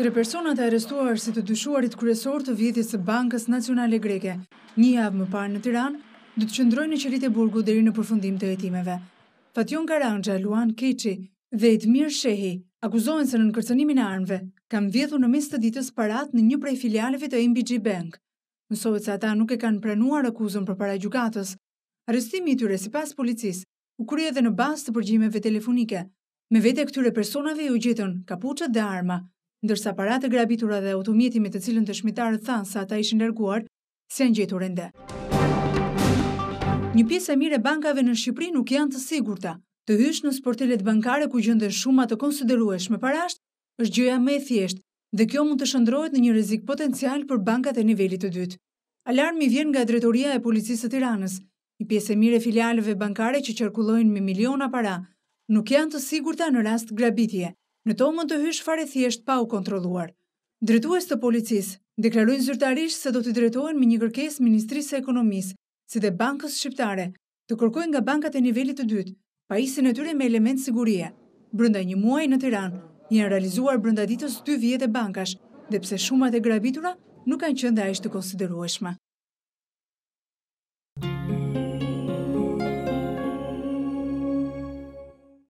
Tre personat e arestuar si të dyshuarit kryesor të vjetit së Bankës Nacionale Greke, një javë më parë në Tiran, dhe të qëndrojnë në qërit e burgu dheri në përfundim të jetimeve. Fation Karanxha, Luan Keqi dhe Edmir Shehi akuzohen se në nënkërcënimin e armëve, kam vjetu në mistë të ditës parat në një prej filialeve të MBG Bank. Mësohet se ata nuk e kanë pranuar akuzën për para gjukatës. Arestimi i tyre si pas policis, u kry edhe në bas të përgjimeve telefonike. Me vete këtyre personave ju gjithën, kapuqët dhe arma, ndërsa parate grabitura dhe automjeti me të cilën të shmitarët thanë sa ata ishë nërguar, se në gjetur e ndë. Një pjesë e mire bankave në Shqipëri nuk janë të sigurta. Të hysh në sportelet bankare ku gjëndën shumë atë konsiderueshme me parasht, është gjëja me e thjesht, dhe kjo mund të shëndrojt në një rezik potencial për bankat e nivellit të dytë. Alarmi vjen nga Dretoria e Policisë të Tiranës. Një pjesë e mire filialeve bankare që qërkullojnë me miliona para, nuk janë të sigurta në rast grabitje në to mund të hysh fare thjesht pa u kontroluar. Dretues të policis, deklarojnë zyrtarish se do të dretohen me një kërkes Ministrisë e Ekonomisë, si dhe Bankës Shqiptare, të kërkojnë nga bankat e nivelit të dytë, pa isin e tyre me element sigurie. Brënda një muaj në Tiran, janë realizuar brënda ditës 2 vjetë e bankash, dhe pse shumat e gravitura nuk kanë qënda të konsiderueshme.